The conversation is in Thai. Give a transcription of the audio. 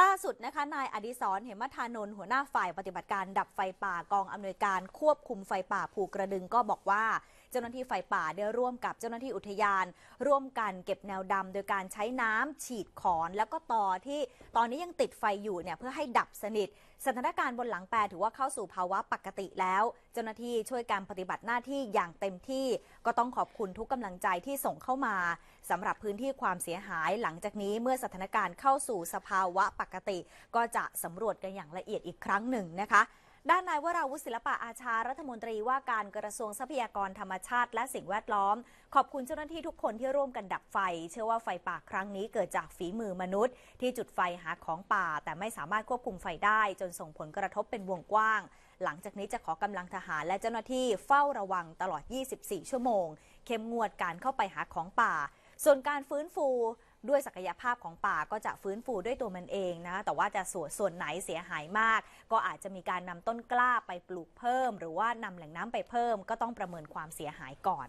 ล่าสุดนะคะนายอดิศรเหมทานนท์หัวหน้าฝ่ายปฏิบัติการ ดับไฟป่ากองอำนวยการควบคุมไฟป่าภูกระดึงก็บอกว่าเจ้าหน้าที่ไฟป่าได้ร่วมกับเจ้าหน้าที่อุทยาน ร่วมกันเก็บแนวดำ โดยการใช้น้ำฉีดขอนแล้วก็ต่อที่ตอนนี้ยังติดไฟอยู่เนี่ยเพื่อให้ดับสนิท สถานการณ์บนหลังแปรถือว่าเข้าสู่ภาวะปกติแล้ว เจ้าหน้าที่ช่วยการปฏิบัติหน้าที่อย่างเต็มที่ ก็ต้องขอบคุณทุกกำลังใจที่ส่งเข้ามาสำหรับพื้นที่ความเสียหายหลังจากนี้ เมื่อสถานการณ์เข้าสู่สภาวะปกกติก็จะสำรวจกันอย่างละเอียดอีกครั้งหนึ่งนะคะ ด้านนายวราวุฒิศิลปะอาชารัฐมนตรีว่าการกระทรวงทรัพยากรธรรมชาติและสิ่งแวดล้อม ขอบคุณเจ้าหน้าที่ทุกคนที่ร่วมกันดับไฟ เชื่อว่าไฟป่าครั้งนี้เกิดจากฝีมือมนุษย์ที่จุดไฟหาของป่า แต่ไม่สามารถควบคุมไฟได้จนส่งผลกระทบเป็นวงกว้าง หลังจากนี้จะขอกำลังทหาร และเจ้าหน้าที่เฝ้าระวังตลอด 24 ชั่วโมง เข้มงวดการเข้าไปหาของป่า ส่วนการฟื้นฟูด้วยศักยภาพของป่าก็จะฟื้นฟูด้วยตัวมันเองนะ แต่ว่าจะส่วนส่วนไหนเสียหายมากก็อาจจะมีการนำต้นกล้าไปปลูกเพิ่ม หรือว่านำแหล่งน้ำไปเพิ่มก็ต้องประเมินความเสียหายก่อน